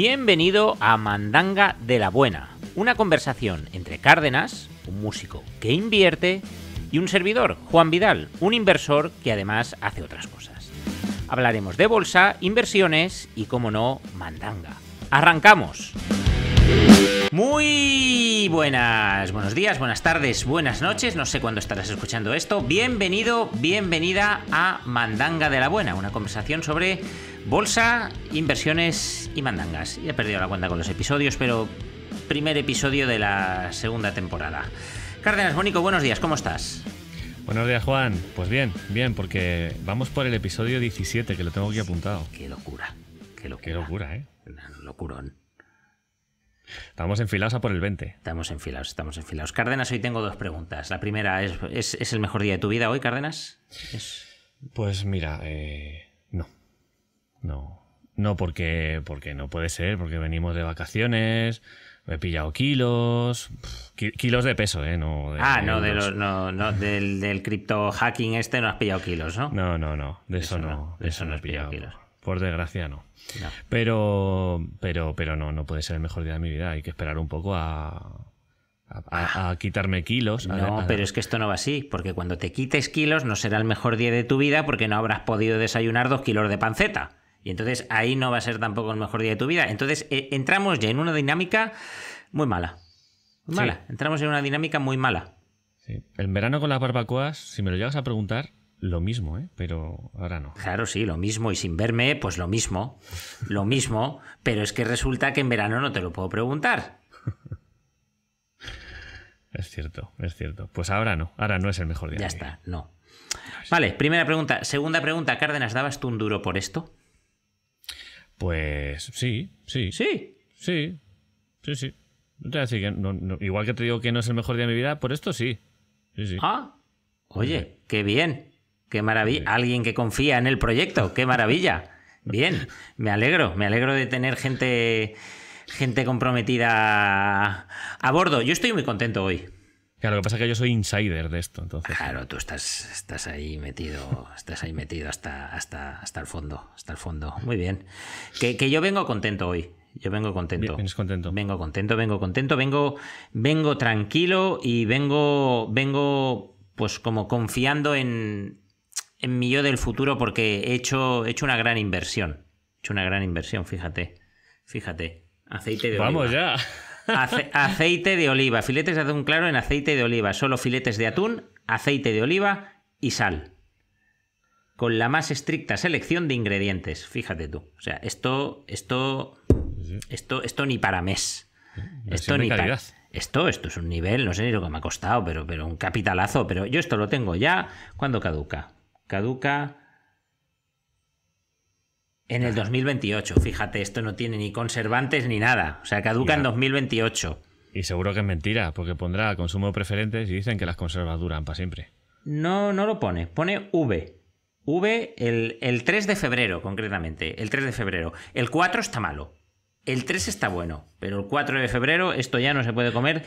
Bienvenido a Mandanga de la Buena, una conversación entre Cárdenas, un músico que invierte, y un servidor, Juan Vidal, un inversor que además hace otras cosas. Hablaremos de bolsa, inversiones y, como no, mandanga. ¡Arrancamos! Muy buenas, buenos días, buenas tardes, buenas noches, no sé cuándo estarás escuchando esto. Bienvenido, bienvenida a Mandanga de la Buena, una conversación sobre bolsa, inversiones y mandangas. Ya he perdido la cuenta con los episodios, pero primer episodio de la segunda temporada. Cárdenas Mónico, buenos días, ¿cómo estás? Buenos días, Juan. Pues bien, bien, porque vamos por el episodio 17, que lo tengo aquí apuntado. Qué locura, qué locura. Qué locura, ¿eh? locurón. Estamos enfilados a por el 20. Estamos enfilados, estamos enfilados. Cárdenas, hoy tengo dos preguntas. La primera, ¿es, es, el mejor día de tu vida hoy, Cárdenas? Pues mira, eh, no. No. No, porque, porque no puede ser, porque venimos de vacaciones, he pillado kilos, kilos de peso, ¿eh? No ah, no, de los, no, no del, del cripto hacking este no has pillado kilos, ¿no? No, no, no, de eso, no, de eso no, has pillado kilos por desgracia no. Pero, pero, pero no, no puede ser el mejor día de mi vida. Hay que esperar un poco a, quitarme kilos. no, pero es que esto no va así, porque cuando te quites kilos no será el mejor día de tu vida porque no habrás podido desayunar dos kilos de panceta. Y entonces ahí no va a ser tampoco el mejor día de tu vida. Entonces eh, entramos ya en una dinámica muy mala. mala. Entramos en una dinámica muy mala. El verano con las barbacoas, si me lo llegas a preguntar, lo mismo, ¿eh? pero ahora no. Claro, sí, lo mismo. Y sin verme, pues lo mismo. Lo mismo. pero es que resulta que en verano no te lo puedo preguntar. es cierto, es cierto. Pues ahora no, ahora no es el mejor día. Ya está, no. Vale, primera pregunta. Segunda pregunta, Cárdenas, ¿dabas tú un duro por esto? Pues sí, sí. ¿Sí? Sí, sí, sí. igual que te digo que no es el mejor día de mi vida, por esto sí. sí, sí. Ah, oye, qué bien. Qué maravilla. Alguien que confía en el proyecto. Qué maravilla. Bien, me alegro, me alegro de tener gente, gente comprometida a bordo. Yo estoy muy contento hoy. Claro, lo que pasa es que yo soy insider de esto, Claro, tú estás, estás ahí metido, estás ahí metido hasta, hasta, hasta el fondo, hasta el fondo. Muy bien. Que, que yo vengo contento hoy. Yo vengo contento. Vienes contento. Vengo contento, vengo contento, vengo, vengo tranquilo y vengo, vengo, pues como confiando en, en mi yo del futuro porque he hecho, hecho una gran inversión. He hecho una gran inversión, fíjate. Fíjate. Aceite de oliva. Vamos ya. aceite de oliva. Filetes de atún claro en aceite de oliva. Solo filetes de atún, aceite de oliva y sal. Con la más estricta selección de ingredientes. Fíjate tú. O sea, esto, esto, esto, esto ni para mes. esto ni para. Esto, esto es un nivel, no sé ni lo que me ha costado, pero, pero un capitalazo. Pero yo esto lo tengo ya cuando caduca caduca en el 2028. Fíjate, esto no tiene ni conservantes ni nada. O sea, caduca en 2028. Y seguro que es mentira, porque pondrá consumo preferente y dicen que las conservas duran para siempre. No, no lo pone. Pone V. V el, 3 de febrero, concretamente. El 3 de febrero. El 4 está malo. El 3 está bueno, pero el 4 de febrero esto ya no se puede comer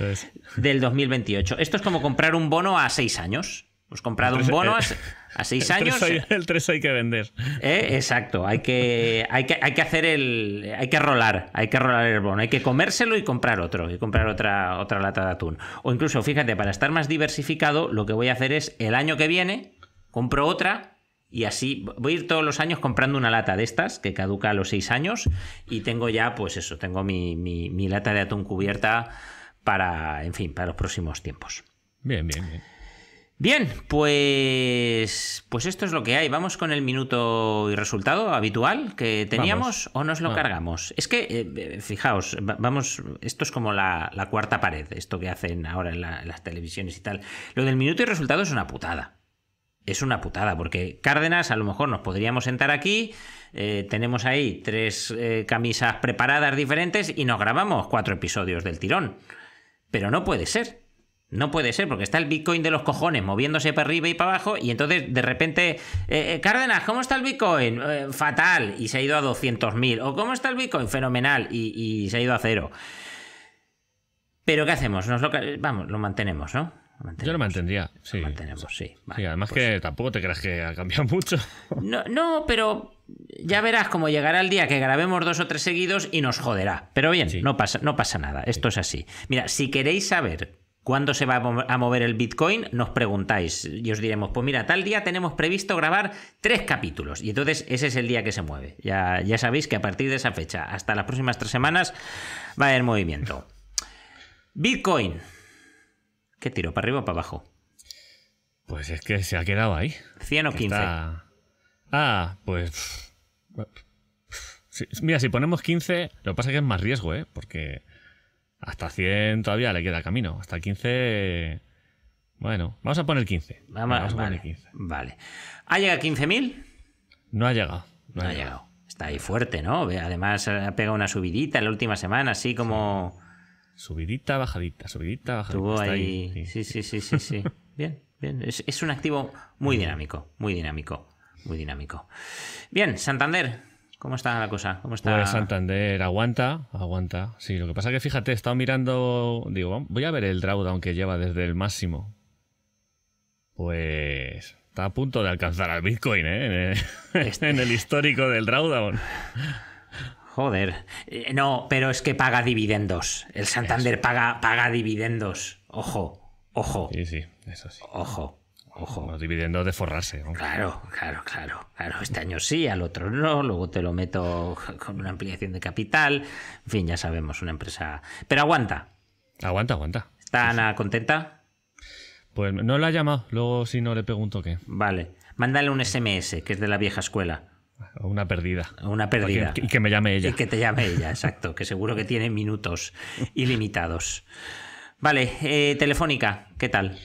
del 2028. Esto es como comprar un bono a 6 años. Pues comprado un bono a... Eh, a seis años. el tres hay eh. que vender. Eh, exacto, hay que, hay que, hay que hacer el. Hay que rolar, hay que rolar el bono, hay que comérselo y comprar otro, y comprar otra, otra lata de atún. O incluso, fíjate, para estar más diversificado, lo que voy a hacer es el año que viene, compro otra y así voy a ir todos los años comprando una lata de estas que caduca a los seis años y tengo ya, pues eso, tengo mi, mi lata de atún cubierta para, en fin, para los próximos tiempos. Bien, bien, bien. Bien, pues, pues esto es lo que hay. Vamos con el minuto y resultado habitual que teníamos o nos lo ah. cargamos. Es que, eh, eh, fijaos, vamos, esto es como la, cuarta pared, esto que hacen ahora en, las televisiones y tal. Lo del minuto y resultado es una putada es una putada, porque Cárdenas a lo mejor nos podríamos sentar aquí, eh, tenemos ahí tres camisas preparadas diferentes y nos grabamos cuatro episodios del tirón. Pero no puede ser. No puede ser, porque está el Bitcoin de los cojones moviéndose para arriba y para abajo, y entonces de repente, eh, eh, Cárdenas, ¿cómo está el Bitcoin? Eh, fatal, y se ha ido a 200.000. ¿O cómo está el Bitcoin? Fenomenal, y, se ha ido a cero. Pero ¿qué hacemos? vamos, lo mantenemos, ¿no? Yo lo mantendría, sí. Lo mantenemos, sí. además pues que tampoco te creas que ha cambiado mucho. No, pero ya verás cómo llegará el día que grabemos dos o tres seguidos y nos joderá. Pero bien, no, pasa, no pasa nada, esto es así. Mira, si queréis saber ¿Cuándo se va a mover el Bitcoin? Nos preguntáis y os diremos, pues mira, tal día tenemos previsto grabar tres capítulos y entonces ese es el día que se mueve. Ya, sabéis que a partir de esa fecha, hasta las próximas tres semanas, va a haber movimiento. Bitcoin. ¿Qué tiro? ¿Para arriba o para abajo? Pues es que se ha quedado ahí. 100 o 15. Ah, pues... Mira, si ponemos 15, lo que pasa es que es más riesgo, ¿eh? Porque hasta 100 todavía le queda camino. Hasta 15. Bueno, vamos a poner 15. Vamos, a vale, poner 15. Vale. ¿Ha llegado a 15.000? No ha llegado. No, ha llegado. Está ahí fuerte, ¿no? Además, eh, ha pegado una subidita en la última semana, así como. Subidita, bajadita, subidita, bajadita. Estuvo ahí... Sí, sí, sí, sí. sí, bien, bien. Es, es un activo muy dinámico, muy dinámico, muy dinámico. Bien, Santander. ¿Cómo está la cosa? ¿Cómo está? Pues Santander, aguanta, aguanta. Sí, lo que pasa es que fíjate, he estado mirando, digo, voy a ver el drawdown que lleva desde el máximo. Pues está a punto de alcanzar al Bitcoin, ¿eh? En el, en este. el histórico del drawdown. Joder. Eh, no, pero es que paga dividendos. El Santander paga, paga dividendos. Ojo, ojo. Sí, sí, eso sí. Ojo. Ojo. Los de forrarse. Claro, claro, claro, claro. Este año sí, al otro no. Luego te lo meto con una ampliación de capital. En fin, ya sabemos, una empresa. Pero aguanta. Aguanta, aguanta. ¿Está Ana contenta? Pues no la ha llamado. Luego, si no, le pregunto qué. Vale. Mándale un SMS, que es de la vieja escuela. Una perdida. Una perdida. Y que, me llame ella. Y que te llame ella, exacto. Que seguro que tiene minutos ilimitados. Vale, eh, Telefónica, ¿qué tal?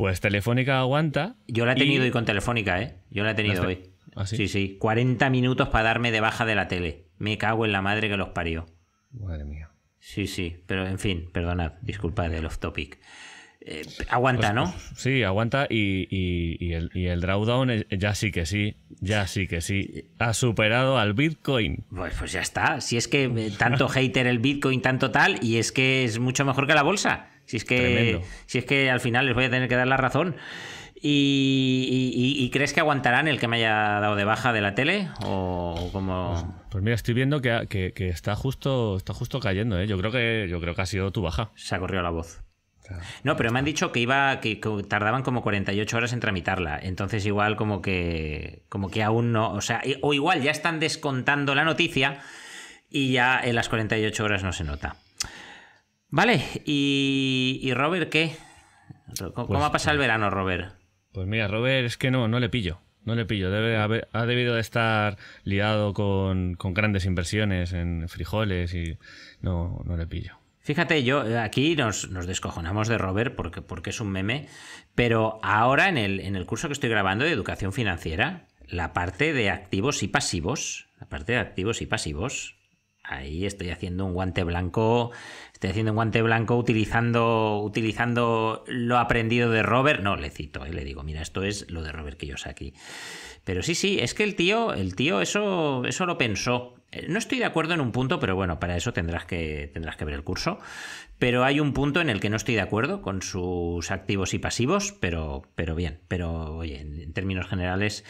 Pues Telefónica aguanta. Yo la he tenido hoy con Telefónica, ¿eh? Yo la he tenido hoy. ¿Ah, sí? sí? 40 minutos para darme de baja de la tele. Me cago en la madre que los parió. Madre mía. Sí, sí, pero en fin, perdonad, disculpad el off topic. Eh, pues, aguanta, pues, ¿no? Pues, sí, aguanta y, el, y, el, drawdown eh, ya sí que sí, ya sí que sí. Ha superado al Bitcoin. pues ya está. Si es que eh, tanto hater el Bitcoin, tanto tal, y es que es mucho mejor que la bolsa. Si es que, si es que al final les voy a tener que dar la razón. ¿Y, crees que aguantarán el que me haya dado de baja de la tele? ¿O como... Pues, pues, mira, estoy viendo que, está justo está justo cayendo. ¿eh? Yo, creo que, yo creo que ha sido tu baja. Se ha corrido la voz. No, pero me han dicho que iba que, tardaban como 48 horas en tramitarla. Entonces igual como que como que aún no, o sea, o igual ya están descontando la noticia y ya en las 48 horas no se nota. Vale, y, Robert, ¿qué? ¿Cómo, pues, ha pasado el pues, verano, Robert? Pues mira, Robert, es que no, no le pillo. No le pillo. ha debido de estar liado con, grandes inversiones en frijoles y no, no le pillo. Fíjate, yo eh, aquí nos, nos, descojonamos de Robert porque, porque es un meme, pero ahora en el, en el curso que estoy grabando de educación financiera, la parte de activos y pasivos, la parte de activos y pasivos, Ahí estoy haciendo un guante blanco, estoy haciendo un guante blanco utilizando, utilizando lo aprendido de Robert. No, le cito, y eh, le digo, mira, esto es lo de Robert que yo Kiyosaki. Pero sí, sí, es que el tío, el tío eso, eso lo pensó. Eh, no estoy de acuerdo en un punto, pero bueno, para eso tendrás que, tendrás que ver el curso. Pero hay un punto en el que no estoy de acuerdo con sus activos y pasivos, pero, pero bien, pero oye, en términos generales,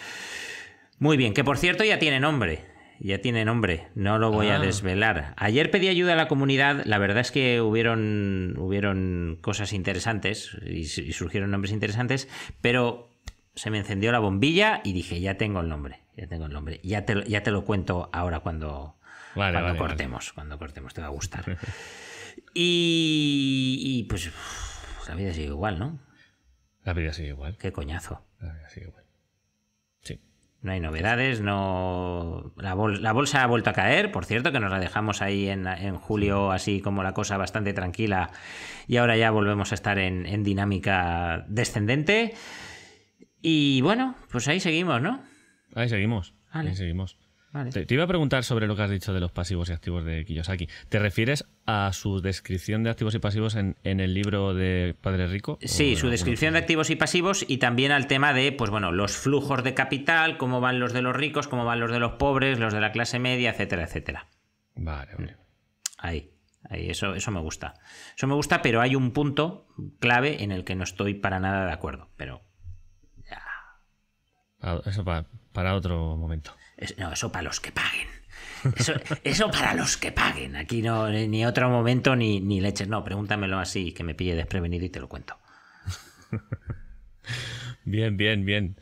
muy bien. Que por cierto ya tiene nombre ya tiene nombre, no lo voy a ah. desvelar. Ayer pedí ayuda a la comunidad, la verdad es que hubieron, hubieron cosas interesantes y, surgieron nombres interesantes, pero se me encendió la bombilla y dije, ya tengo el nombre, ya tengo el nombre, ya te, ya te lo cuento ahora cuando, cortemos, cuando cortemos, te va a gustar. y, y, pues la vida sigue igual, ¿no? La vida sigue igual. Qué coñazo. La vida sigue igual. No hay novedades, no. La, bolsa ha vuelto a caer, por cierto, que nos la dejamos ahí en, julio, así como la cosa bastante tranquila, y ahora ya volvemos a estar en, dinámica descendente. Y bueno, pues ahí seguimos, ¿no? Ahí seguimos. Ahí seguimos. Te, iba a preguntar sobre lo que has dicho de los pasivos y activos de Kiyosaki. ¿Te refieres a su descripción de activos y pasivos en, el libro de Padre Rico? Sí, su descripción de activos y pasivos y también al tema de, pues bueno, los flujos de capital, cómo van los de los ricos, cómo van los de los pobres, los de la clase media, etcétera, etcétera. Vale, vale. Ahí. Ahí, eso, eso me gusta. Eso me gusta, pero hay un punto clave en el que no estoy para nada de acuerdo. Pero. Ah, eso para otro momento no, eso para los que paguen. Eso, para los que paguen. Aquí no, ni otro momento ni, ni leches. No, pregúntamelo así, que me pille desprevenido y te lo cuento. Bien, bien, bien.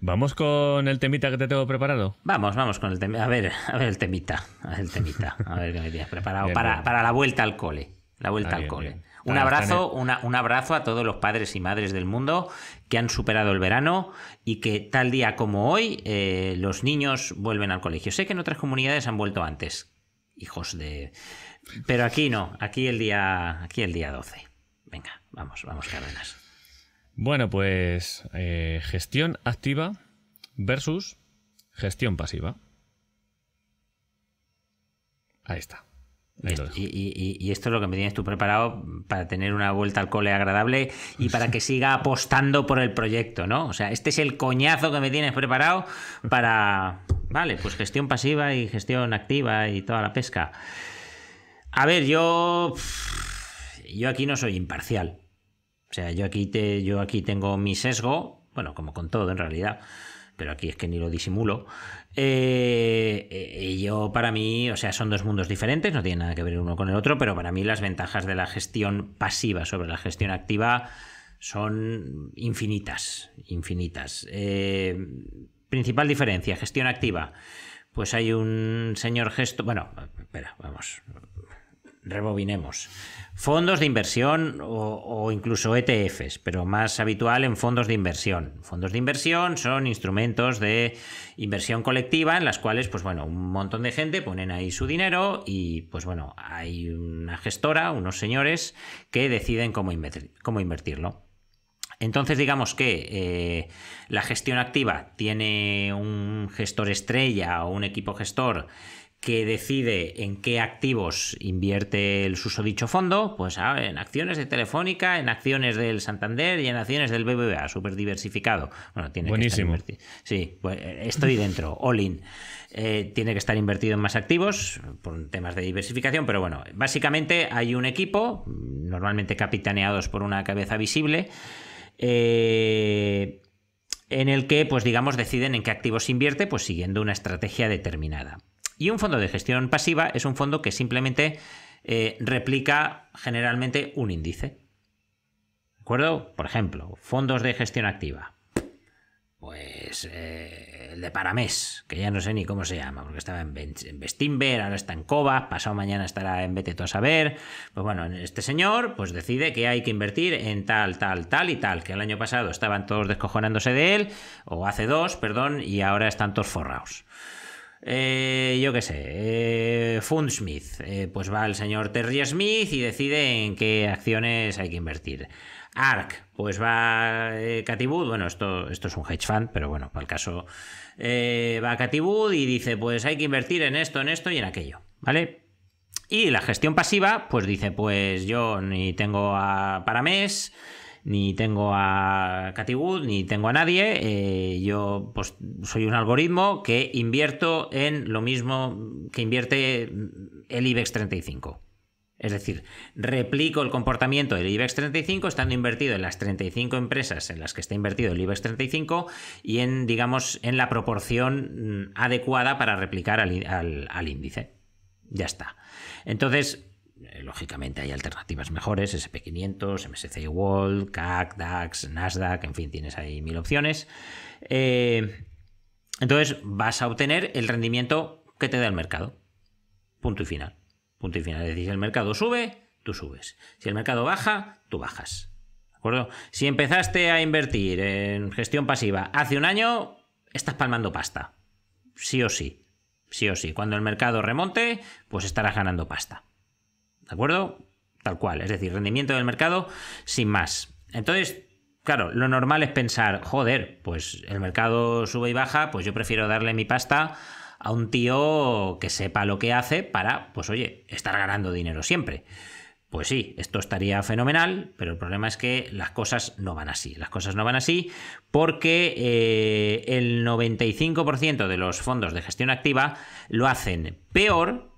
¿Vamos con el temita que te tengo preparado? Vamos, vamos con el temita. A ver, a ver el temita. A ver el temita. A ver qué me tienes preparado para, para, la vuelta al cole. La vuelta ah, al cole. Un abrazo, un abrazo a todos los padres y madres del mundo que han superado el verano y que tal día como hoy eh, los niños vuelven al colegio. Sé que en otras comunidades han vuelto antes, hijos de... Pero aquí no, aquí el día, aquí el día 12. Venga, vamos, vamos, Cárdenas. Bueno, pues eh, gestión activa versus gestión pasiva. Ahí está. Y, esto es lo que me tienes tú preparado para tener una vuelta al cole agradable y para que siga apostando por el proyecto, ¿no? O sea, este es el coñazo que me tienes preparado para, vale, pues gestión pasiva y gestión activa y toda la pesca. A ver, yo, yo aquí no soy imparcial. O sea, yo aquí, te, yo aquí tengo mi sesgo, bueno, como con todo en realidad pero aquí es que ni lo disimulo. Eh, eh, yo, para mí, o sea, son dos mundos diferentes, no tienen nada que ver uno con el otro, pero para mí las ventajas de la gestión pasiva sobre la gestión activa son infinitas, infinitas. Eh, principal diferencia, gestión activa. Pues hay un señor gesto, bueno, espera, vamos, rebobinemos. Fondos de inversión o, incluso ETFs, pero más habitual en fondos de inversión. Fondos de inversión son instrumentos de inversión colectiva en las cuales, pues bueno, un montón de gente ponen ahí su dinero y, pues bueno, hay una gestora, unos señores que deciden cómo, cómo invertirlo. Entonces, digamos que eh, la gestión activa tiene un gestor estrella o un equipo gestor que decide en qué activos invierte el susodicho fondo, pues ah, en acciones de Telefónica, en acciones del Santander y en acciones del BBVA, súper diversificado. Buenísimo. sí, pues, estoy dentro, all in. Eh, tiene que estar invertido en más activos por temas de diversificación, pero bueno, básicamente hay un equipo, normalmente capitaneados por una cabeza visible, eh, en el que, pues digamos, deciden en qué activos invierte, pues siguiendo una estrategia determinada. Y un fondo de gestión pasiva es un fondo que simplemente eh, replica generalmente un índice. ¿De acuerdo? Por ejemplo, fondos de gestión activa. Pues eh, el de Paramés, que ya no sé ni cómo se llama, porque estaba en, Bestimber, ahora está en Cova, pasado mañana estará en Beteto saber. Pues bueno, este señor pues decide que hay que invertir en tal, tal, tal y tal, que el año pasado estaban todos descojonándose de él, o hace dos, perdón, y ahora están todos forrados. Eh, yo qué sé, eh, eh, pues va el señor Terry Smith y decide en qué acciones hay que invertir. ARC, pues va eh, Catibud, bueno, esto, esto es un hedge fund, pero bueno, para el caso eh, va Catibud y dice, pues hay que invertir en esto, en esto y en aquello, ¿vale? Y la gestión pasiva, pues dice, pues yo ni tengo a, para mes, ni tengo a Cathy Wood, ni tengo a nadie. Eh, yo pues, soy un algoritmo que invierto en lo mismo que invierte el IBEX 35. Es decir, replico el comportamiento del IBEX 35 estando invertido en las 35 empresas en las que está invertido el IBEX 35 y en, digamos, en la proporción mm, adecuada para replicar al índice. Ya está. Entonces, eh, lógicamente hay alternativas mejores, SP500, MSCI World, CAC, DAX, Nasdaq, en fin, tienes ahí mil opciones. Eh, entonces vas a obtener el rendimiento que te da el mercado. Punto y final. Punto y final. Es decir, si el mercado sube, tú subes. Si el mercado baja, tú bajas. ¿De acuerdo? Si empezaste a invertir en gestión pasiva hace un año, estás palmando pasta. Sí o sí. Sí o sí. Cuando el mercado remonte, pues estarás ganando pasta. ¿De acuerdo? Tal cual. Es decir, rendimiento del mercado sin más. Entonces, claro, lo normal es pensar, joder, pues el mercado sube y baja, pues yo prefiero darle mi pasta a un tío que sepa lo que hace para, pues oye, estar ganando dinero siempre. Pues sí, esto estaría fenomenal, pero el problema es que las cosas no van así. Las cosas no van así porque eh, el 95% de los fondos de gestión activa lo hacen peor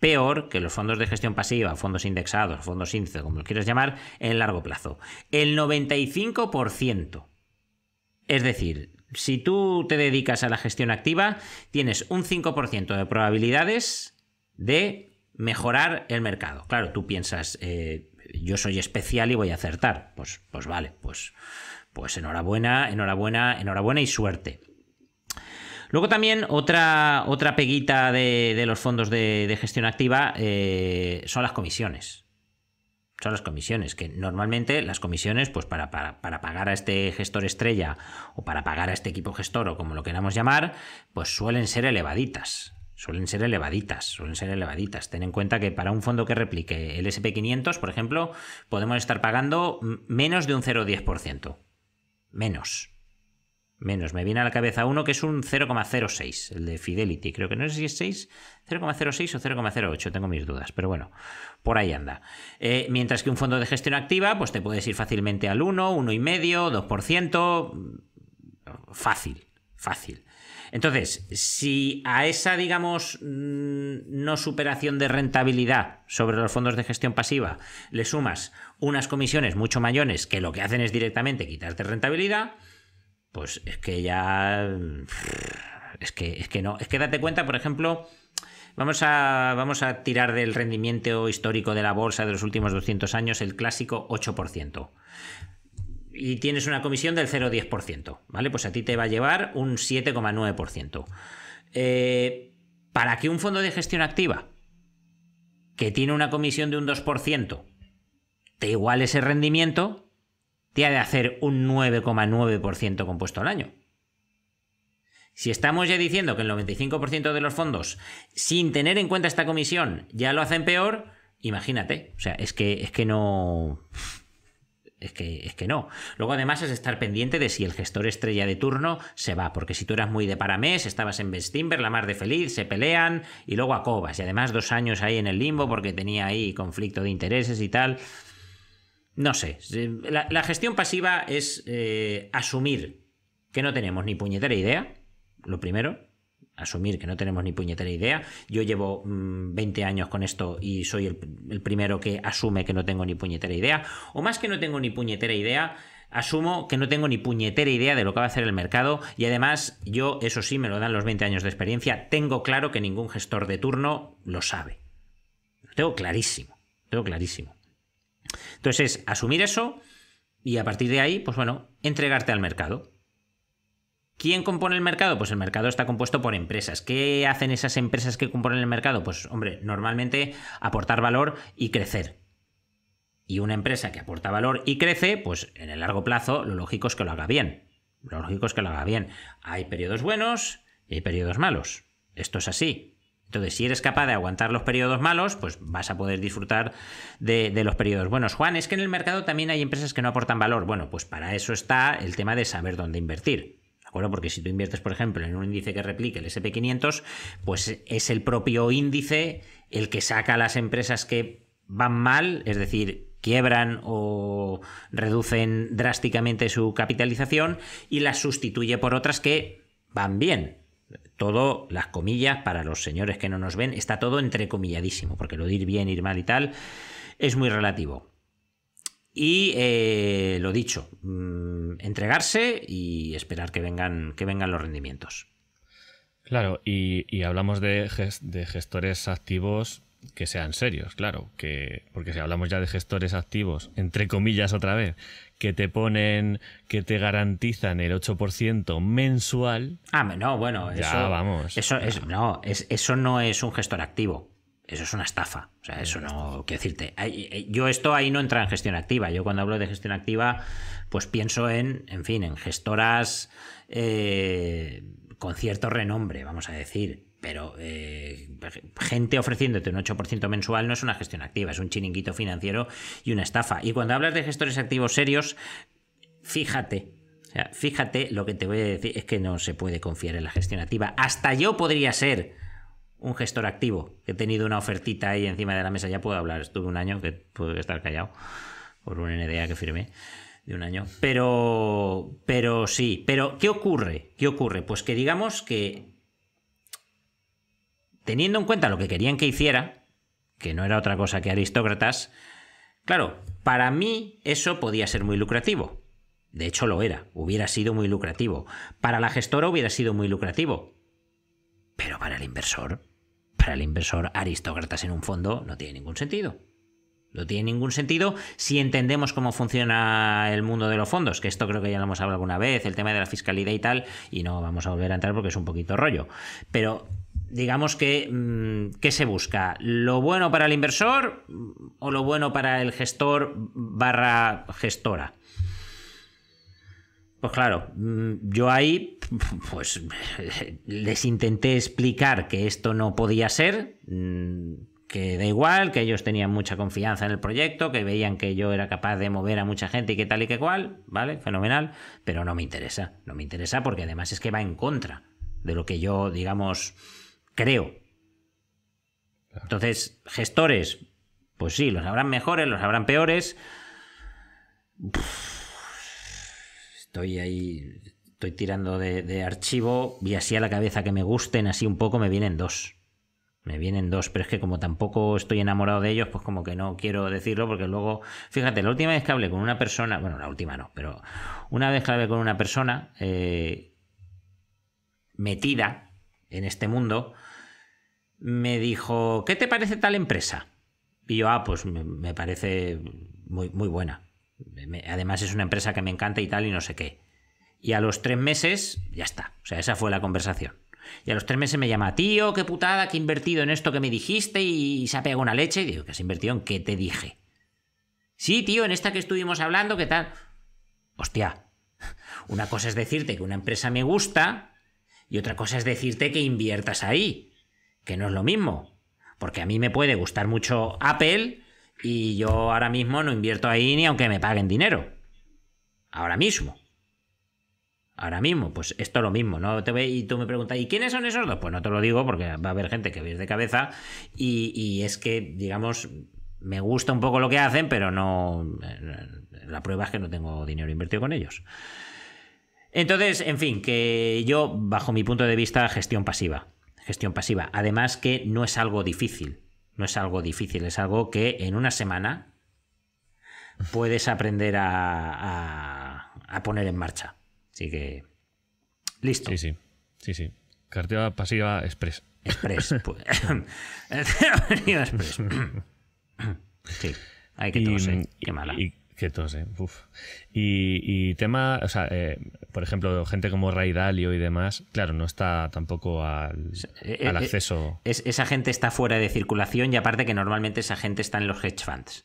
peor que los fondos de gestión pasiva, fondos indexados, fondos índice, como los quieras llamar, en largo plazo. El 95%. Es decir, si tú te dedicas a la gestión activa, tienes un 5% de probabilidades de mejorar el mercado. Claro, tú piensas, eh, yo soy especial y voy a acertar. Pues, pues vale, pues, pues enhorabuena, enhorabuena, enhorabuena y suerte. Luego también otra, otra peguita de, los fondos de, gestión activa eh, son las comisiones. Son las comisiones, que normalmente las comisiones, pues para, para, pagar a este gestor estrella o para pagar a este equipo gestor o como lo queramos llamar, pues suelen ser elevaditas. Suelen ser elevaditas, suelen ser elevaditas. Ten en cuenta que para un fondo que replique el SP500, por ejemplo, podemos estar pagando menos de un 0,10%. Menos. Menos, me viene a la cabeza uno que es un 0,06, el de Fidelity. Creo que no sé si es 6, 0,06 o 0,08, tengo mis dudas, pero bueno, por ahí anda. Eh, mientras que un fondo de gestión activa, pues te puedes ir fácilmente al 1, 1,5, 2%. Fácil, fácil. Entonces, si a esa, digamos, mm, no superación de rentabilidad sobre los fondos de gestión pasiva le sumas unas comisiones mucho mayores que lo que hacen es directamente quitarte rentabilidad, pues es que ya... Es que, que no. Es que date cuenta, por ejemplo, vamos a, vamos a tirar del rendimiento histórico de la bolsa de los últimos 200 años, el clásico 8% y tienes una comisión del 0,10%, ¿vale? Pues a ti te va a llevar un 7,9%. Eh, para que un fondo de gestión activa que tiene una comisión de un 2% te iguale ese rendimiento, te ha de hacer un 9,9% compuesto al año. Si estamos ya diciendo que el 95% de los fondos, sin tener en cuenta esta comisión, ya lo hacen peor, imagínate. O sea, es que, es que no. Es que, es que no. Luego, además, es estar pendiente de si el gestor estrella de turno se va, porque si tú eras muy de paramés, estabas en Bestimber, la mar de feliz, se pelean y luego acobas. Y además, dos años ahí en el limbo porque tenía ahí conflicto de intereses y tal. No sé, la, gestión pasiva es eh, asumir que no tenemos ni puñetera idea, lo primero, asumir que no tenemos ni puñetera idea. Yo llevo 20 mm, años con esto y soy el, el, primero que asume que no tengo ni puñetera idea. O más que no tengo ni puñetera idea, asumo que no tengo ni puñetera idea de lo que va a hacer el mercado. Y además, yo, eso sí, me lo dan los 20 años de experiencia, tengo claro que ningún gestor de turno lo sabe. Lo tengo clarísimo, lo tengo clarísimo. Entonces, es asumir eso y a partir de ahí, pues bueno, entregarte al mercado. ¿Quién compone el mercado? Pues el mercado está compuesto por empresas. ¿Qué hacen esas empresas que componen el mercado? Pues hombre, normalmente aportar valor y crecer. Y una empresa que aporta valor y crece, pues en el largo plazo lo lógico es que lo haga bien. Lo lógico es que lo haga bien. Hay periodos buenos y hay periodos malos. Esto es así. Entonces, si eres capaz de aguantar los periodos malos, pues vas a poder disfrutar de, los periodos buenos. Juan, es que en el mercado también hay empresas que no aportan valor. Bueno, pues para eso está el tema de saber dónde invertir. ¿De acuerdo? Porque si tú inviertes, por ejemplo, en un índice que replique el SP500, pues es el propio índice el que saca a las empresas que van mal, es decir, quiebran o reducen drásticamente su capitalización y las sustituye por otras que van bien todo, las comillas, para los señores que no nos ven, está todo entrecomilladísimo, porque lo de ir bien, ir mal y tal es muy relativo. Y eh, lo dicho, mm, entregarse y esperar que vengan, que vengan los rendimientos. Claro, y, hablamos de, de gestores activos que sean serios, claro, que porque si hablamos ya de gestores activos, entre comillas otra vez, que te ponen, que te garantizan el 8% mensual. Ah, no, bueno, vamos. Eso, es, no, es, eso no es un gestor activo. Eso es una estafa. O sea, eso no. Quiero decirte. Eh, yo esto ahí no entra en gestión activa. Yo cuando hablo de gestión activa, pues pienso en, en fin, en gestoras eh, con cierto renombre, vamos a decir pero eh, gente ofreciéndote un 8% mensual no es una gestión activa, es un chiringuito financiero y una estafa. Y cuando hablas de gestores activos serios, fíjate, fíjate lo que te voy a decir, es que no se puede confiar en la gestión activa. Hasta yo podría ser un gestor activo. He tenido una ofertita ahí encima de la mesa, ya puedo hablar, estuve un año que pude estar callado por un NDA que firmé de un año. Pero, pero sí, pero ¿qué ocurre? ¿Qué ocurre? Pues que digamos que teniendo en cuenta lo que querían que hiciera, que no era otra cosa que aristócratas, claro, para mí eso podía ser muy lucrativo. De hecho lo era, hubiera sido muy lucrativo. Para la gestora hubiera sido muy lucrativo. Pero para el inversor, para el inversor aristócratas en un fondo no tiene ningún sentido. No tiene ningún sentido si entendemos cómo funciona el mundo de los fondos, que esto creo que ya lo hemos hablado alguna vez, el tema de la fiscalidad y tal, y no vamos a volver a entrar porque es un poquito rollo. Pero digamos que, mm, ¿qué se busca? ¿Lo bueno para el inversor o lo bueno para el gestor barra gestora? Pues claro, mm, yo ahí pues les intenté explicar que esto no podía ser, mm, que da igual, que ellos tenían mucha confianza en el proyecto, que veían que yo era capaz de mover a mucha gente y que tal y que cual, ¿vale? Fenomenal, pero no me interesa, no me interesa porque además es que va en contra de lo que yo, digamos, creo. Entonces, gestores, pues sí, los habrán mejores, los habrán peores. Estoy ahí, estoy tirando de, archivo y así a la cabeza que me gusten, así un poco, me vienen dos. Me vienen dos, pero es que como tampoco estoy enamorado de ellos, pues como que no quiero decirlo porque luego, fíjate, la última vez que hablé con una persona, bueno, la última no, pero una vez que hablé con una persona eh, metida en este mundo, me dijo, ¿qué te parece tal empresa? Y yo, ah, pues me, parece muy, muy buena. además es una empresa que me encanta y tal y no sé qué. Y a los tres meses, ya está. O sea, esa fue la conversación. Y a los tres meses me llama, tío, qué putada, que he invertido en esto que me dijiste y se ha pegado una leche. Y digo, ¿qué has invertido en qué te dije? Sí, tío, en esta que estuvimos hablando, ¿qué tal? Hostia, una cosa es decirte que una empresa me gusta y otra cosa es decirte que inviertas ahí que no es lo mismo. Porque a mí me puede gustar mucho Apple y yo ahora mismo no invierto ahí ni aunque me paguen dinero. Ahora mismo. Ahora mismo, pues esto es lo mismo, ¿no? Te ve y tú me preguntas, ¿y quiénes son esos dos? Pues no te lo digo porque va a haber gente que veis de cabeza y, y es que, digamos, me gusta un poco lo que hacen, pero no. Eh, la prueba es que no tengo dinero invertido con ellos. Entonces, en fin, que yo, bajo mi punto de vista, gestión pasiva gestión pasiva. Además que no es algo difícil, no es algo difícil, es algo que en una semana puedes aprender a, poner en marcha. Así que, listo. Sí, sí, sí, sí. Cartera pasiva express. Express. Pues. express. sí, hay que tomarse. Qué eh, mala que todo Uf. Y, tema, o sea, eh, por ejemplo, gente como Ray Dalio y demás, claro, no está tampoco al, eh, eh, acceso. esa gente está fuera de circulación y aparte que normalmente esa gente está en los hedge funds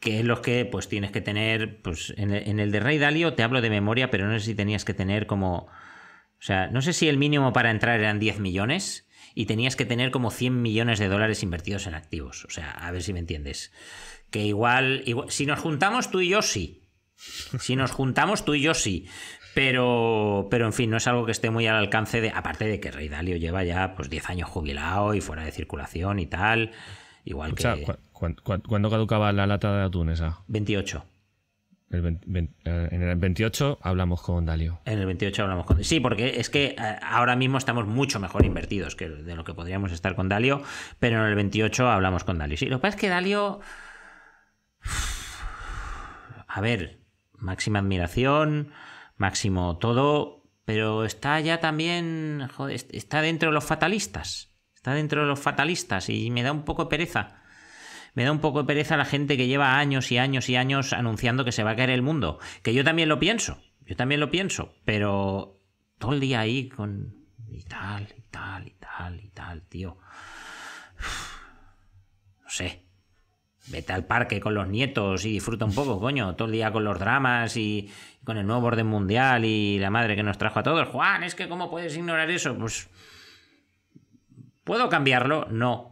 que es los que pues tienes que tener, pues en el, de Ray Dalio te hablo de memoria, pero no sé si tenías que tener como, o sea, no sé si el mínimo para entrar eran 10 millones, y tenías que tener como 100 millones de dólares invertidos en activos. O sea, a ver si me entiendes. Que igual, si nos juntamos tú y yo, sí. Si nos juntamos tú y yo, sí. Pero, pero en fin, no es algo que esté muy al alcance de. Aparte de que Rey Dalio lleva ya pues 10 años jubilado y fuera de circulación y tal. Igual o que. cuándo caducaba la lata de atún esa? 28. Eh, en el 28 hablamos con Dalio. En el 28 hablamos con Sí, porque es que eh, ahora mismo estamos mucho mejor invertidos que de lo que podríamos estar con Dalio, pero en el 28 hablamos con Dalio. Sí, lo que pasa es que Dalio... A ver, máxima admiración, máximo todo, pero está ya también... Joder, está dentro de los fatalistas. Está dentro de los fatalistas y me da un poco pereza me da un poco de pereza la gente que lleva años y años y años anunciando que se va a caer el mundo. Que yo también lo pienso, yo también lo pienso, pero todo el día ahí con... Y tal, y tal, y tal, y tal, tío. no sé. Vete al parque con los nietos y disfruta un poco, coño. Todo el día con los dramas y con el nuevo orden mundial y la madre que nos trajo a todos. Juan, es que ¿cómo puedes ignorar eso? Pues... ¿Puedo cambiarlo? No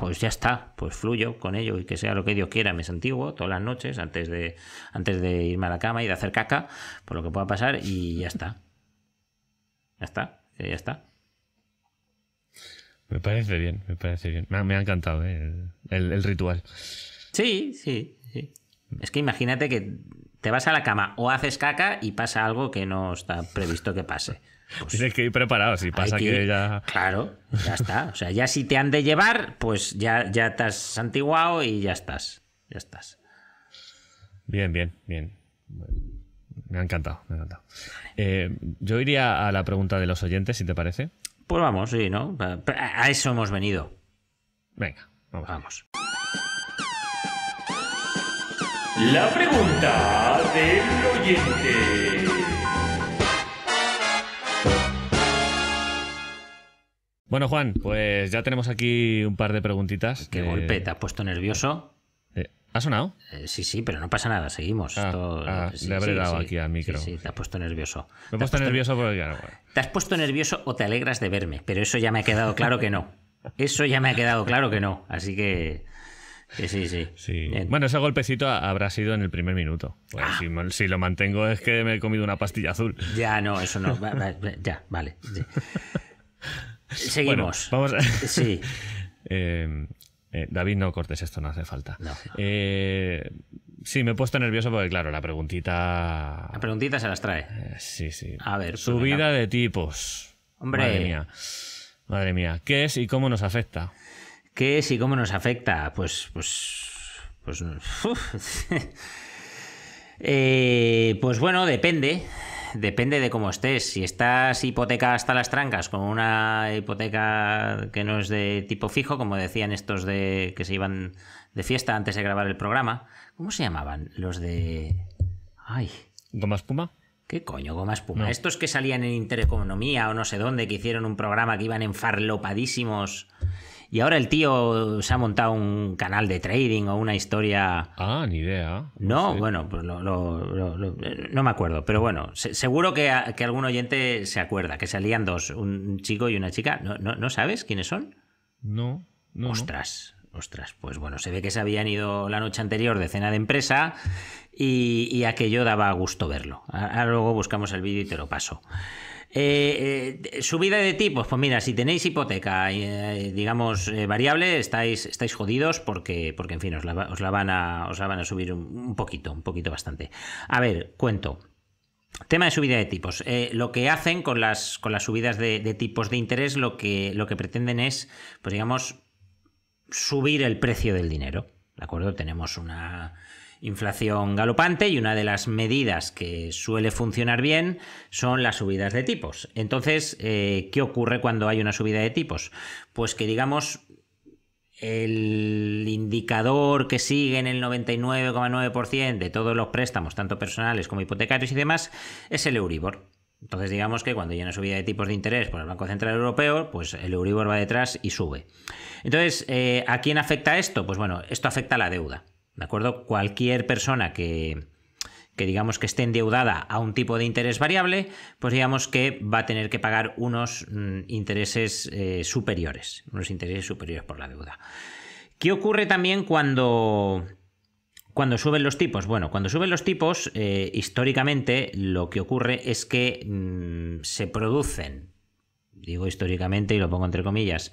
pues ya está, pues fluyo con ello y que sea lo que Dios quiera, me santiguo todas las noches antes de, antes de irme a la cama y de hacer caca, por lo que pueda pasar y ya está. Ya está, eh, ya está. Me parece bien, me parece bien. Me ha, encantado eh, el, el, ritual. Sí, sí, sí. Es que imagínate que te vas a la cama o haces caca y pasa algo que no está previsto que pase. Pues Tienes que ir preparado, si pasa que, ya. Claro, ya está. O sea, ya si te han de llevar, pues ya, ya te has antiguado y ya estás. Ya estás. Bien, bien, bien. Me ha encantado, me ha encantado. Eh, yo iría a la pregunta de los oyentes, si te parece. Pues vamos, sí, ¿no? A eso hemos venido. Venga, vamos. vamos. La pregunta del oyente. Bueno, Juan, pues ya tenemos aquí un par de preguntitas. Qué golpe, te has puesto nervioso. Eh, ¿Ha sonado? Eh, sí, sí, pero no pasa nada, seguimos. Ah, ah, le habré dado aquí al micro. Sí, te has puesto nervioso. Me he puesto, nervioso por el... Te has puesto nervioso o te alegras de verme, pero eso ya me ha quedado claro que no. Eso ya me ha quedado claro que no. Así que. sí, sí. Bueno, ese golpecito habrá sido en el primer minuto. Pues ah. si, lo mantengo es que me he comido una pastilla azul. Ya, no, eso no. ya, vale. Seguimos. Sí. Eh, eh, David, no cortes esto, no hace falta. Eh, sí, me he puesto nervioso porque, claro, la preguntita. La preguntita se las trae. sí, sí. A ver. Pues Subida de tipos. Madre mía. Madre mía. ¿Qué es y cómo nos afecta? ¿Qué es y cómo nos afecta? Pues. Pues. Pues. pues bueno, depende depende de cómo estés. Si estás hipoteca hasta las trancas, con una hipoteca que no es de tipo fijo, como decían estos de que se iban de fiesta antes de grabar el programa. ¿Cómo se llamaban? Los de. Ay. ¿Goma espuma? ¿Qué coño, goma espuma? Estos que salían en Intereconomía o no sé dónde, que hicieron un programa que iban enfarlopadísimos y ahora el tío se ha montado un canal de trading o una historia. Ah, ni idea. No, bueno, pues eh, no me acuerdo. Pero bueno, seguro que, algún oyente se acuerda que salían dos, un chico y una chica. ¿No, no, sabes quiénes son? No, Ostras. Ostras, pues bueno, se ve que se habían ido la noche anterior de cena de empresa y, y aquello daba gusto verlo. Ahora luego buscamos el vídeo y te lo paso. Eh, eh, subida de tipos, pues mira, si tenéis hipoteca, eh, digamos, variable, estáis, estáis jodidos porque, porque en fin, os la, van, a, van a subir un, poquito, un poquito bastante. A ver, cuento. Tema de subida de tipos. lo que hacen con las, con las subidas de, de, tipos de interés, lo que, lo que pretenden es, pues digamos, subir el precio del dinero. ¿De acuerdo? Tenemos una, inflación galopante y una de las medidas que suele funcionar bien son las subidas de tipos. Entonces, eh, ¿qué ocurre cuando hay una subida de tipos? Pues que digamos el indicador que sigue en el 99,9% de todos los préstamos, tanto personales como hipotecarios y demás, es el Euribor. Entonces digamos que cuando hay una subida de tipos de interés por el Banco Central Europeo, pues el Euribor va detrás y sube. Entonces, eh, ¿a quién afecta esto? Pues bueno, esto afecta a la deuda. ¿De acuerdo? Cualquier persona que, digamos que esté endeudada a un tipo de interés variable, pues digamos que va a tener que pagar unos mm, intereses eh, superiores, unos intereses superiores por la deuda. ¿Qué ocurre también cuando, cuando suben los tipos? Bueno, cuando suben los tipos, eh, históricamente lo que ocurre es que mm, se producen, digo históricamente y lo pongo entre comillas,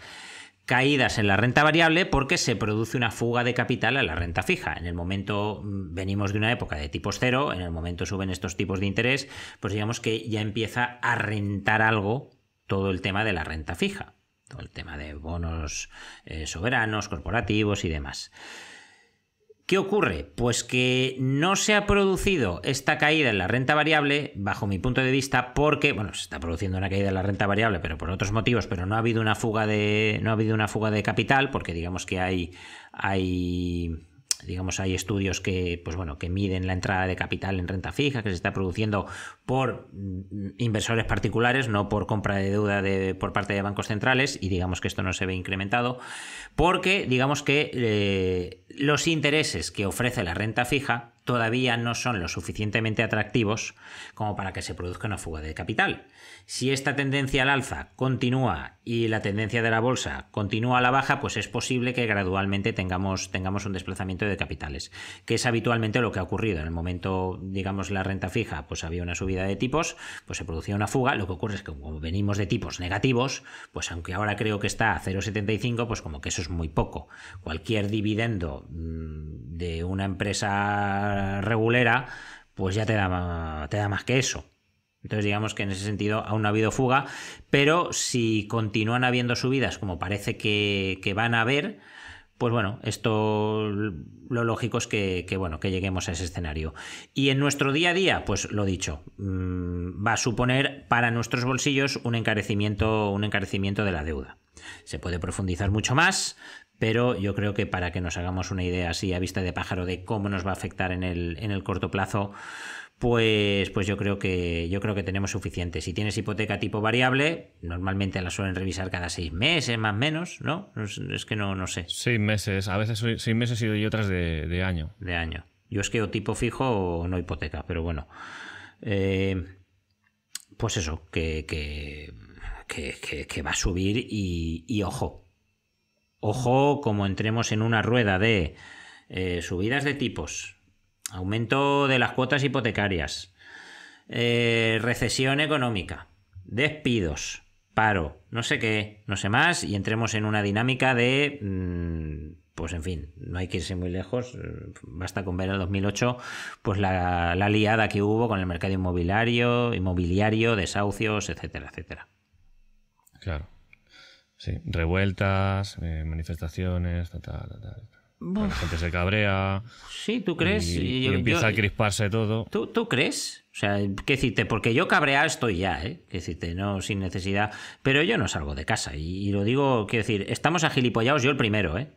caídas en la renta variable porque se produce una fuga de capital a la renta fija. En el momento mm, venimos de una época de tipos cero, en el momento suben estos tipos de interés, pues digamos que ya empieza a rentar algo todo el tema de la renta fija, todo el tema de bonos eh, soberanos, corporativos y demás. ¿Qué ocurre? Pues que no se ha producido esta caída en la renta variable, bajo mi punto de vista, porque, bueno, se está produciendo una caída en la renta variable, pero por otros motivos, pero no ha habido una fuga de, no ha habido una fuga de capital, porque digamos que hay, hay digamos, hay estudios que, pues bueno, que miden la entrada de capital en renta fija, que se está produciendo por mm, inversores particulares, no por compra de deuda por parte de bancos centrales, y digamos que esto no se ve incrementado, porque digamos que eh, los intereses que ofrece la renta fija, todavía no son lo suficientemente atractivos como para que se produzca una fuga de capital. Si esta tendencia al alza continúa y la tendencia de la bolsa continúa a la baja, pues es posible que gradualmente tengamos, tengamos un desplazamiento de capitales, que es habitualmente lo que ha ocurrido. En el momento, digamos, la renta fija, pues había una subida de tipos, pues se producía una fuga. Lo que ocurre es que como venimos de tipos negativos, pues aunque ahora creo que está a 0,75, pues como que eso es muy poco. Cualquier dividendo mm, de una empresa regulera, pues ya te da, más que eso. Entonces digamos que en ese sentido aún no ha habido fuga, pero si continúan habiendo subidas como parece que, van a haber, pues bueno, esto lo lógico es que, que, bueno, que lleguemos a ese escenario. Y en nuestro día a día, pues lo dicho, mm, va a suponer para nuestros bolsillos un encarecimiento, un encarecimiento de la deuda. Se puede profundizar mucho más, pero yo creo que para que nos hagamos una idea así a vista de pájaro de cómo nos va a afectar en el, corto plazo, pues, pues yo creo que yo creo que tenemos suficiente. Si tienes hipoteca tipo variable, normalmente la suelen revisar cada seis meses, más o menos, ¿no? Es que no, sé. Seis meses, a veces seis meses y otras de, año. De año. Yo es que o tipo fijo o no hipoteca, pero bueno. Eh, pues eso, que, que, que, va a subir y ojo, Ojo, como entremos en una rueda de eh, subidas de tipos, aumento de las cuotas hipotecarias, eh, recesión económica, despidos, paro, no sé qué, no sé más, y entremos en una dinámica de... Mm, pues en fin, no hay que irse muy lejos, eh, basta con ver el 2008, pues la, la, liada que hubo con el mercado inmobiliario, inmobiliario, desahucios, etcétera, etcétera. Claro revueltas, eh, manifestaciones, La gente se cabrea. Sí, ¿tú crees? Y, empieza a crisparse todo. ¿tú, ¿Tú crees? O sea, qué decirte, porque yo cabreado estoy ya, ¿eh? Qué decirte, no sin necesidad. Pero yo no salgo de casa y, lo digo, quiero decir, estamos agilipollados yo el primero, ¿eh?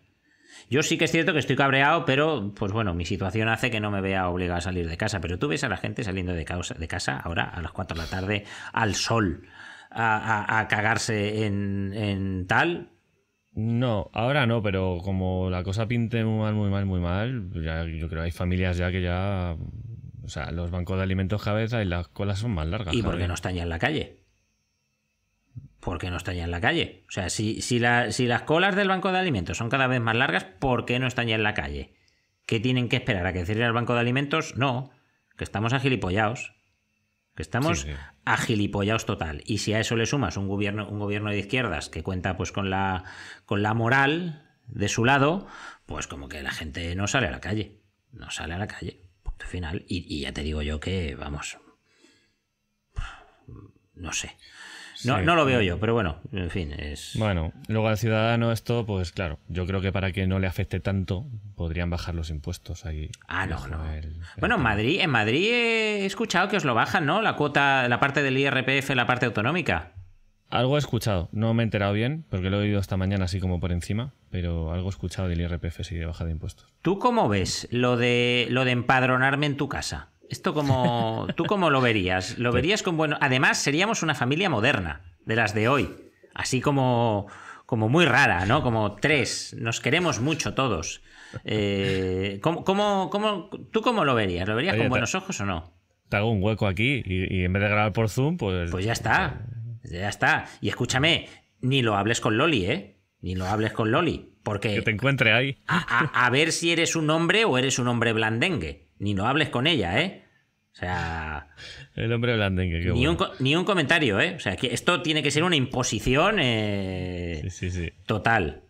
Yo sí que es cierto que estoy cabreado, pero pues bueno, mi situación hace que no me vea obligado a salir de casa. Pero tú ves a la gente saliendo de casa, de casa ahora a las 4 de la tarde al sol, a, cagarse en, tal, no, ahora no, pero como la cosa pinte muy mal, muy mal, muy mal, yo creo que hay familias ya que ya. O sea, los bancos de alimentos cabeza y las colas son más largas. ¿Y por qué no están ya en la calle? ¿Por qué no están ya en la calle? O sea, si, si, si las colas del banco de alimentos son cada vez más largas, ¿por qué no están ya en la calle? ¿Qué tienen que esperar? ¿A que cierre el banco de alimentos? No, que estamos agilipollados. Que estamos pollaos total. Y si a eso le sumas un gobierno, un gobierno de izquierdas que cuenta pues con la, con la moral de su lado, pues como que la gente no sale a la calle. No sale a la calle. Punto final. y ya te digo yo que, vamos. No sé. No, lo veo yo, pero bueno, en fin, es... Bueno, luego al ciudadano esto, pues claro, yo creo que para que no le afecte tanto, podrían bajar los impuestos ahí. Ah, no, no. bueno, en Madrid, en Madrid he escuchado que os lo bajan, ¿no? La cuota, la parte del IRPF, la parte autonómica. Algo he escuchado, no me he enterado bien, porque lo he oído esta mañana así como por encima, pero algo he escuchado del IRPF sí de baja de impuestos. ¿Tú cómo ves lo de, lo de empadronarme en tu casa? ¿Esto como tú cómo lo verías? ¿Lo verías con bueno? Además, seríamos una familia moderna, de las de hoy, así como, como muy rara, ¿no? Como tres, nos queremos mucho todos. Eh, tú cómo lo verías? ¿Lo verías con buenos ojos o no? Te hago un hueco aquí y, en vez de grabar por Zoom, pues... Pues ya está, eh. ya está. Y escúchame, ni lo hables con Loli, ¿eh? Ni lo hables con Loli, porque... Que te encuentre ahí. a ver si eres un hombre o eres un hombre blandengue ni no hables con ella, ¿eh? O sea. El hombre blandengue, qué ni, un, ni un comentario, ¿eh? O sea, que esto tiene que ser una imposición eh, total.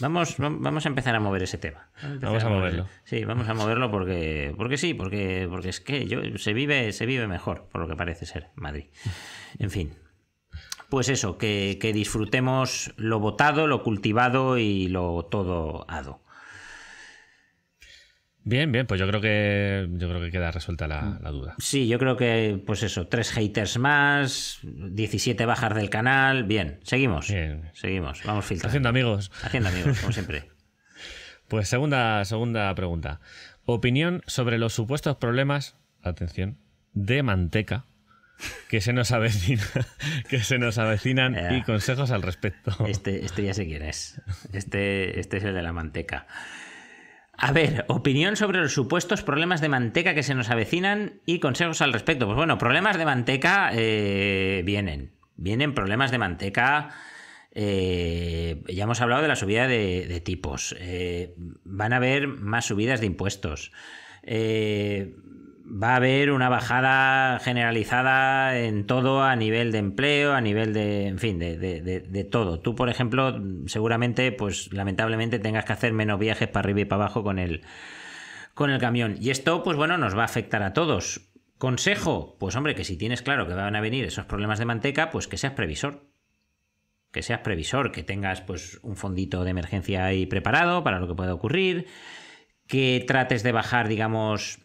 Vamos, vamos a empezar a mover ese tema. Vamos a, moverlo. Sí, vamos a moverlo porque, porque sí, porque, porque es que se, vive, se vive mejor, por lo que parece ser, Madrid. En fin. Pues eso, que, disfrutemos lo votado, lo cultivado y lo todo Bien, bien, pues yo creo que yo creo que queda resuelta la, mm. duda. Sí, yo creo que, pues eso, tres haters más, 17 bajas del canal. Bien, seguimos. Bien. Seguimos, vamos filtrando. Haciendo amigos. Haciendo amigos, como siempre. pues segunda, segunda pregunta. Opinión sobre los supuestos problemas, atención, de manteca que se nos avecina, que se nos avecinan y eh. consejos al respecto. Este, este ya sé quién es. Este, este es el de la manteca. A ver, opinión sobre los supuestos problemas de manteca que se nos avecinan y consejos al respecto. Pues bueno, problemas de manteca eh, vienen. Vienen problemas de manteca. Eh, ya hemos hablado de la subida de, tipos. Eh, van a haber más subidas de impuestos va a haber una bajada generalizada en todo a nivel de empleo, a nivel de, en fin, de, de, de, todo. Tú, por ejemplo, seguramente, pues lamentablemente tengas que hacer menos viajes para arriba y para abajo con el, con el camión. Y esto, pues bueno, nos va a afectar a todos. Consejo, pues hombre, que si tienes claro que van a venir esos problemas de manteca, pues que seas previsor. Que seas previsor, que tengas pues un fondito de emergencia ahí preparado para lo que pueda ocurrir, que trates de bajar, digamos,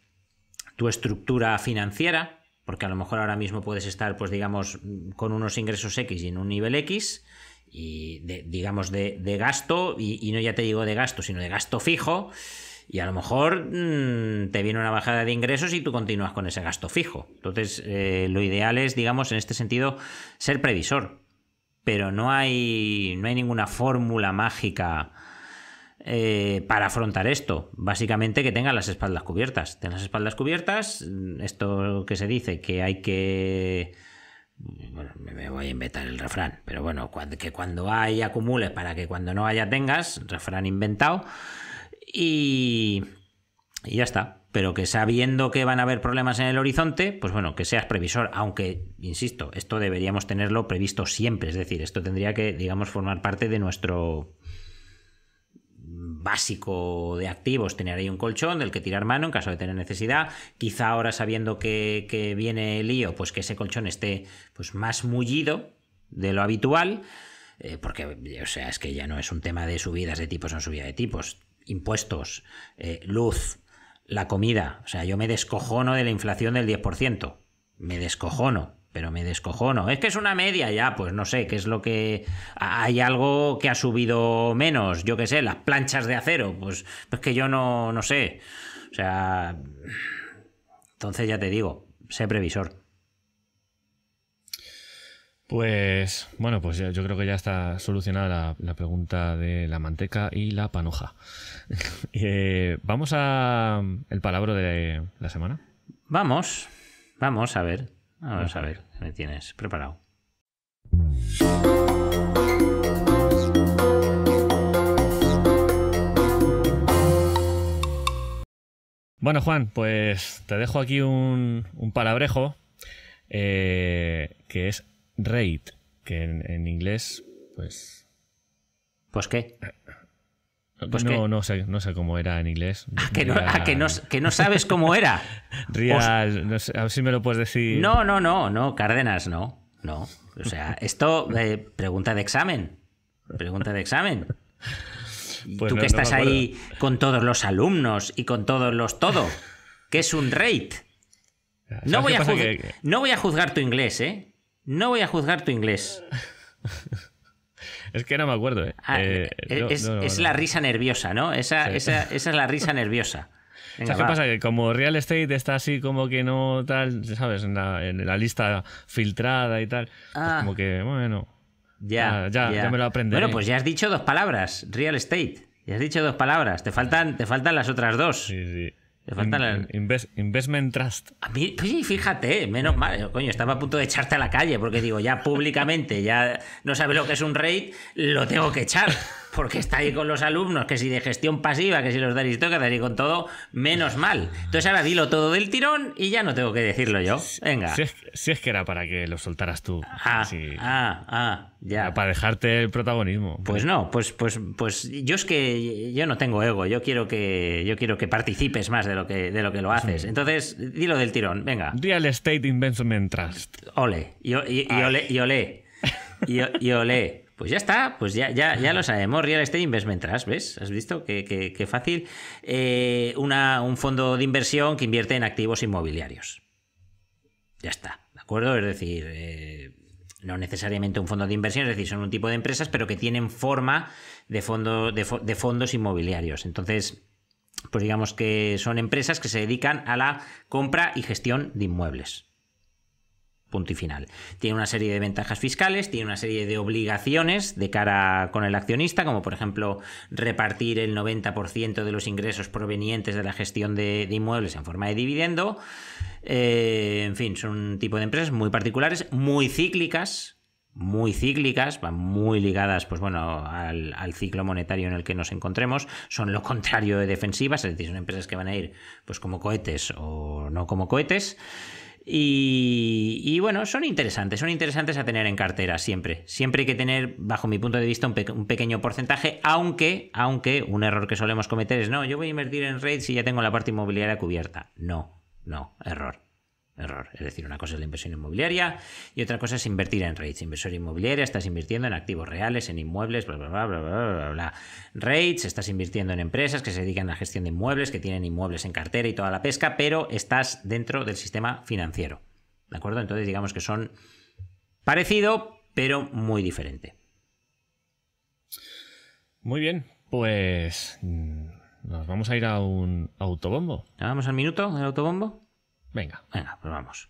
tu estructura financiera, porque a lo mejor ahora mismo puedes estar, pues digamos, con unos ingresos X y en un nivel X, y digamos de, gasto, y, no ya te digo de gasto, sino de gasto fijo, y a lo mejor mm, te viene una bajada de ingresos y tú continúas con ese gasto fijo. Entonces, eh, lo ideal es, digamos, en este sentido, ser previsor, pero no hay, no hay ninguna fórmula mágica eh, para afrontar esto. Básicamente que tengas las espaldas cubiertas. Ten las espaldas cubiertas, mm, esto que se dice que hay que... Bueno, me voy a inventar el refrán, pero bueno, que cuando hay acumules para que cuando no haya tengas, refrán inventado, y, y ya está pero que sabiendo que van a haber problemas en el horizonte, pues bueno, que seas previsor, aunque, insisto, esto deberíamos tenerlo previsto siempre, es decir, esto tendría que, digamos, formar parte de nuestro básico de activos, tener ahí un colchón del que tirar mano en caso de tener necesidad. Quizá ahora sabiendo que, viene el lío, pues que ese colchón esté pues, más mullido de lo habitual. Eh, porque, o sea, es que ya no es un tema de subidas de tipos o no subida de tipos. Impuestos, eh, luz, la comida. O sea, yo me descojono de la inflación del 10%. Me descojono pero me descojono. Es que es una media ya, pues no sé, qué es lo que... Hay algo que ha subido menos, yo qué sé, las planchas de acero, pues, pues que yo no, sé. O sea... Entonces ya te digo, sé previsor. Pues bueno, pues yo creo que ya está solucionada la, pregunta de la manteca y la panoja. Eh, vamos a el palabra de la semana. Vamos, vamos a ver. Vamos a ver, me tienes preparado. Bueno, Juan, pues te dejo aquí un, palabrejo eh, que es rate, que en, en, inglés, pues. ¿Pues qué? Eh, pues no, no, sé, no sé cómo era en inglés. Ah, que no, ah, que no, sabes cómo era. no a ver si me lo puedes decir. No, no, no, no, Cárdenas, no. No. O sea, esto, eh, pregunta de examen. Pregunta de examen. Pues tú que estás ahí con todos los alumnos y con todos los todo, que es un rate? No voy, a no voy a juzgar tu inglés, ¿eh? No voy a juzgar tu inglés. Es que no me acuerdo, ¿eh? Ah, eh, eh es, la risa nerviosa, ¿no? Esa, esa, esa es la risa nerviosa. O ¿Sabes qué pasa? Que como real estate está así como que no tal, ¿sabes? En la, lista filtrada y tal. Pues ah. como que, bueno. Ya, ya, me lo aprendí. Bueno, pues ya has dicho dos palabras, real estate. Ya has dicho dos palabras. Te faltan, te faltan las otras dos. Sí, sí investment Trust. A mí, pues fíjate, menos mal. Eh, coño, estaba a punto de echarte a la calle porque digo, ya públicamente, ya no sabes lo que es un raid, lo tengo que echar porque está ahí con los alumnos, que si de gestión pasiva, que si los de aristócratas y con todo, menos mal. Entonces ahora dilo todo del tirón y ya no tengo que decirlo yo. Venga. Si es, que era para que lo soltaras tú. Ah, ah, ah, ya. para dejarte el protagonismo. Pues no, pues, pues, pues yo es que yo no tengo ego, yo quiero que, yo quiero que participes más de lo que, de lo, que lo haces. Entonces, dilo del tirón, venga. Real Estate Investment Trust. Ole, y, y, y ole, y ole. y ole. Pues ya está, pues ya, ya, lo sabemos, Real Estate Investment Trust, ¿ves? ¿Has visto qué, fácil? Eh, una, un fondo de inversión que invierte en activos inmobiliarios. Ya está, ¿de acuerdo? Es decir, eh, no necesariamente un fondo de inversión, es decir, son un tipo de empresas, pero que tienen forma de, fondo, de fondos inmobiliarios. Entonces, pues digamos que son empresas que se dedican a la compra y gestión de inmuebles punto y final. Tiene una serie de ventajas fiscales, tiene una serie de obligaciones de cara con el accionista, como por ejemplo repartir el 90% de los ingresos provenientes de la gestión de, inmuebles en forma de dividendo. Eh, en fin, son un tipo de empresas muy particulares, muy cíclicas, muy cíclicas, van muy ligadas pues bueno, al, ciclo monetario en el que nos encontremos, son lo contrario de defensivas, es decir, son empresas que van a ir pues como cohetes o no como cohetes. Y, bueno, son interesantes, son interesantes a tener en cartera siempre. Siempre hay que tener, bajo mi punto de vista, un, pequeño porcentaje, aunque, aunque un error que solemos cometer es, no, yo voy a invertir en REIT si ya tengo la parte inmobiliaria cubierta. No, no, error. Error. Es decir, una cosa es la inversión inmobiliaria y otra cosa es invertir en rates. Inversión inmobiliaria, estás invirtiendo en activos reales, en inmuebles, bla, bla, bla, bla, bla, bla, Rates, estás invirtiendo en empresas que se dedican a la gestión de inmuebles, que tienen inmuebles en cartera y toda la pesca, pero estás dentro del sistema financiero. ¿De acuerdo? Entonces, digamos que son parecido, pero muy diferente. Muy bien, pues mm, nos vamos a ir a un autobombo. ¿Vamos al minuto del autobombo? Venga. Venga, pues vamos.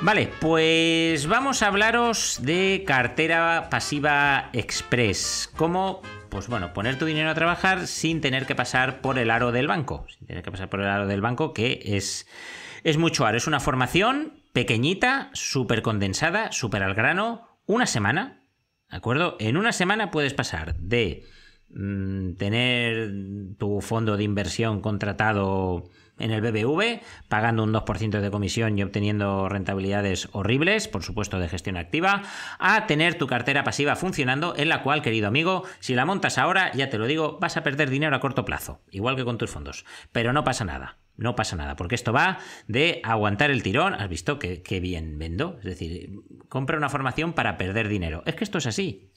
Vale, pues vamos a hablaros de cartera pasiva express. Cómo, pues bueno, poner tu dinero a trabajar sin tener que pasar por el aro del banco. Sin tener que pasar por el aro del banco, que es, es mucho aro. Es una formación pequeñita, súper condensada, súper al grano, una semana, ¿de acuerdo? En una semana puedes pasar de mm, tener tu fondo de inversión contratado en el BBV, pagando un 2% de comisión y obteniendo rentabilidades horribles, por supuesto de gestión activa, a tener tu cartera pasiva funcionando, en la cual, querido amigo, si la montas ahora, ya te lo digo, vas a perder dinero a corto plazo, igual que con tus fondos. Pero no pasa nada. No pasa nada, porque esto va de aguantar el tirón. Has visto que, que bien vendo. Es decir, compra una formación para perder dinero. Es que esto es así.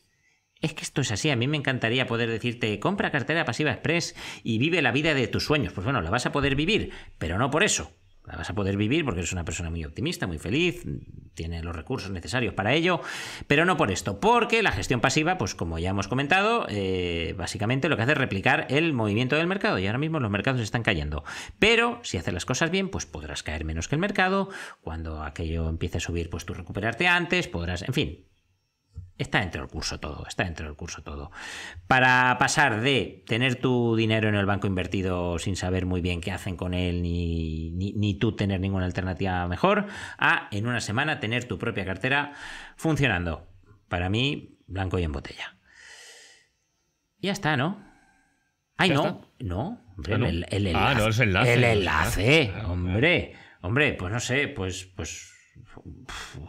Es que esto es así. A mí me encantaría poder decirte, compra cartera pasiva express y vive la vida de tus sueños. Pues bueno, la vas a poder vivir, pero no por eso. La vas a poder vivir porque eres una persona muy optimista, muy feliz, tiene los recursos necesarios para ello, pero no por esto, porque la gestión pasiva, pues como ya hemos comentado, eh, básicamente lo que hace es replicar el movimiento del mercado y ahora mismo los mercados están cayendo. Pero si haces las cosas bien, pues podrás caer menos que el mercado, cuando aquello empiece a subir, pues tú recuperarte antes, podrás, en fin, Está dentro del curso todo, está dentro del curso todo. Para pasar de tener tu dinero en el banco invertido sin saber muy bien qué hacen con él ni, ni, tú tener ninguna alternativa mejor, a en una semana tener tu propia cartera funcionando. Para mí, blanco y en botella. Ya está, ¿no? Ay, no, ah, no, El, enlace. Ah, no, enlace. El enlace, ah, hombre. Hombre, pues no sé, pues, pues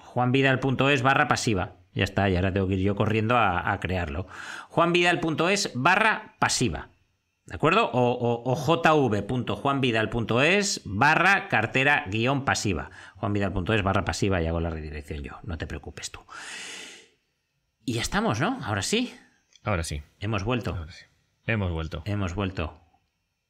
juanvidal.es barra pasiva. Ya está, y ahora tengo que ir yo corriendo a, crearlo. juanvidal.es barra pasiva. ¿De acuerdo? O, o, jv.juanvidal.es barra cartera guión pasiva. Juanvidal.es barra pasiva y hago la redirección yo. No te preocupes tú. Y ya estamos, ¿no? Ahora sí. Ahora sí. Hemos vuelto. Hemos vuelto. Hemos vuelto.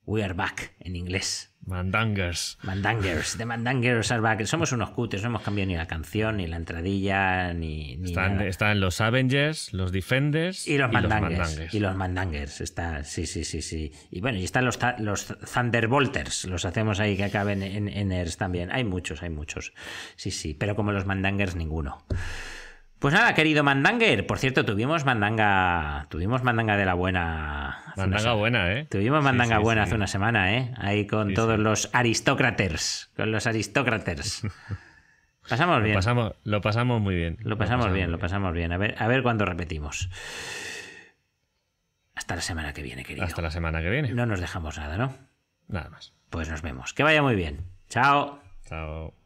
We are back en inglés. Mandangers. Mandangers, the Mandangers are back. Somos unos cutes, no hemos cambiado ni la canción, ni la entradilla, ni. están, están, los Avengers, los Defenders y los, mandangers, Y los Mandangers, está, sí, sí, sí, sí. Y bueno, y están los, los Thunderbolters, los hacemos ahí que acaben en, en, también. Hay muchos, hay muchos. Sí, sí, pero como los Mandangers, ninguno. Pues nada, querido Mandanger. Por cierto, tuvimos mandanga. Tuvimos mandanga de la buena. Mandanga buena, ¿eh? Tuvimos mandanga buena hace una semana, ¿eh? Ahí con todos los aristócratas. Con los aristócratas. Pasamos bien. Lo pasamos, muy bien. Lo pasamos, bien, lo pasamos bien. A ver, a ver cuándo repetimos. Hasta la semana que viene, querido. Hasta la semana que viene. No nos dejamos nada, ¿no? Nada más. Pues nos vemos. Que vaya muy bien. Chao. Chao.